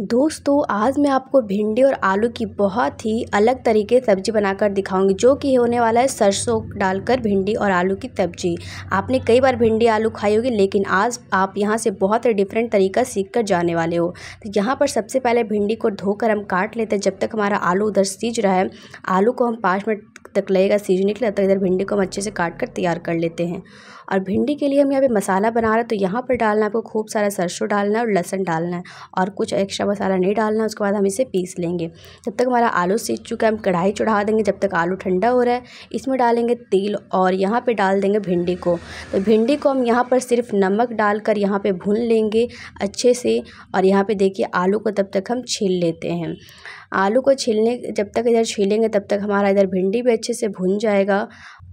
दोस्तों आज मैं आपको भिंडी और आलू की बहुत ही अलग तरीके सब्जी बनाकर दिखाऊंगी जो कि होने वाला है सरसों डालकर भिंडी और आलू की सब्जी आपने कई बार भिंडी आलू खाई होगी लेकिन आज आप यहां से बहुत ही डिफरेंट तरीका सीख कर जाने वाले हो तो यहां पर सबसे पहले भिंडी को धोकर हम काट लेते हैं जब तक हमारा आलू उधर सीज रहा है आलू को हम पाँच मिनट तक लगेगा सीजने के लिए तब तक इधर भिंडी को हम अच्छे से काट कर तैयार कर लेते हैं और भिंडी के लिए हम यहाँ पे मसाला बना रहे हैं तो यहाँ पर डालना है आपको खूब सारा सरसों डालना है और लहसन डालना है और कुछ एक्स्ट्रा मसाला नहीं डालना है उसके बाद हम इसे पीस लेंगे जब तक हमारा आलू सीज चुका है हम कढ़ाई चढ़ा देंगे जब तक आलू ठंडा हो रहा है इसमें डालेंगे तेल और यहाँ पर डाल देंगे भिंडी को तो भिंडी को हम यहाँ पर सिर्फ नमक डालकर यहाँ पर भून लेंगे अच्छे से और यहाँ पर देखिए आलू को तब तक हम छील लेते हैं आलू को छीलने जब तक इधर छीलेंगे तब तक हमारा इधर भिंडी भी अच्छे से भुन जाएगा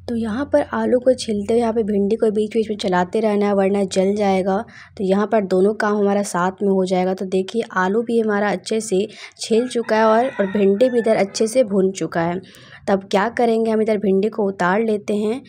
तो यहाँ पर आलू को छिलते यहाँ पे भिंडी को बीच बीच में चलाते रहना है वरना जल जाएगा तो यहाँ पर दोनों काम हमारा साथ में हो जाएगा तो देखिए आलू भी हमारा अच्छे से छिल चुका है और और भिंडी भी इधर अच्छे से भुन चुका है तब क्या करेंगे हम इधर भिंडी को उतार लेते हैं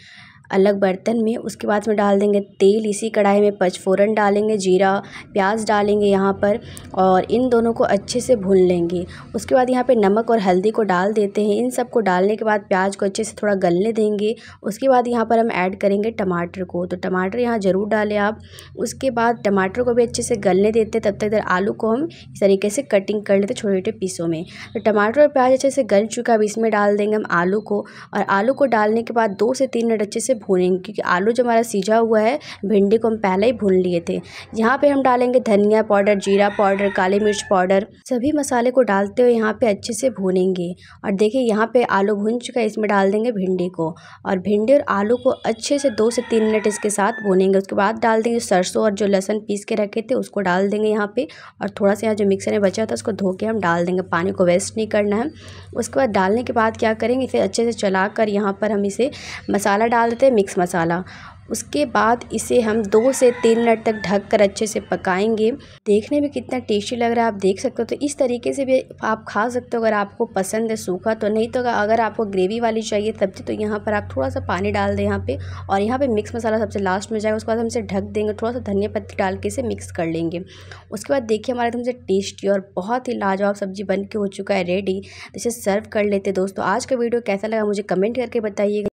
अलग बर्तन में उसके बाद में डाल देंगे तेल इसी कढ़ाई में पचफोरन डालेंगे जीरा प्याज डालेंगे यहाँ पर और इन दोनों को अच्छे से भून लेंगे उसके बाद यहाँ पे नमक और हल्दी को डाल देते हैं इन सब को डालने के बाद प्याज को अच्छे से थोड़ा गलने देंगे उसके बाद यहाँ पर हम ऐड करेंगे टमाटर को तो टमाटर यहाँ ज़रूर डालें आप उसके बाद टमाटर को भी अच्छे से गलने देते तब तक इधर आलू को हम इस तरीके से कटिंग कर लेते छोटे छोटे पीसों में तो टमाटर और प्याज अच्छे से गल चुका अब इसमें डाल देंगे हम आलू को और आलू को डालने के बाद दो से तीन मिनट अच्छे से भूनेंगे क्योंकि आलू जो हमारा सीझा हुआ है भिंडी को हम पहले ही भून लिए थे यहाँ पे हम डालेंगे धनिया पाउडर जीरा पाउडर काली मिर्च पाउडर सभी मसाले को डालते हुए यहाँ पे अच्छे से भूनेंगे और देखिए यहाँ पे आलू भून चुका है इसमें डाल देंगे भिंडी को और भिंडी और आलू को अच्छे से दो से तीन मिनट इसके साथ भूनेंगे उसके बाद डाल देंगे सरसों और जो लहसन पीस के रखे थे उसको डाल देंगे यहाँ पर और थोड़ा सा यहाँ जो मिक्सर में बचा था उसको धो के हम डाल देंगे पानी को वेस्ट नहीं करना है उसके बाद डालने के बाद क्या करेंगे इसे अच्छे से चला कर यहाँ पर हम इसे मसाला डाल देते मिक्स मसाला उसके बाद इसे हम दो से तीन मिनट तक ढक कर अच्छे से पकाएंगे देखने में कितना टेस्टी लग रहा है आप देख सकते हो तो इस तरीके से भी आप खा सकते हो अगर आपको पसंद है सूखा तो नहीं तो अगर आपको ग्रेवी वाली चाहिए सब्ज़ी तो यहाँ पर आप थोड़ा सा पानी डाल दें यहाँ पे और यहाँ पे मिक्स मसाला सबसे लास्ट में जाएगा उसके बाद हम इसे ढक देंगे थोड़ा सा धनिया पत्ती डाल के इसे मिक्स कर लेंगे उसके बाद देखिए हमारा एकदम से टेस्टी और बहुत ही लाजवाब सब्ज़ी बन के हो चुका है रेडी तो इसे सर्व कर लेते दोस्तों आज का वीडियो कैसा लगा मुझे कमेंट करके बताइएगा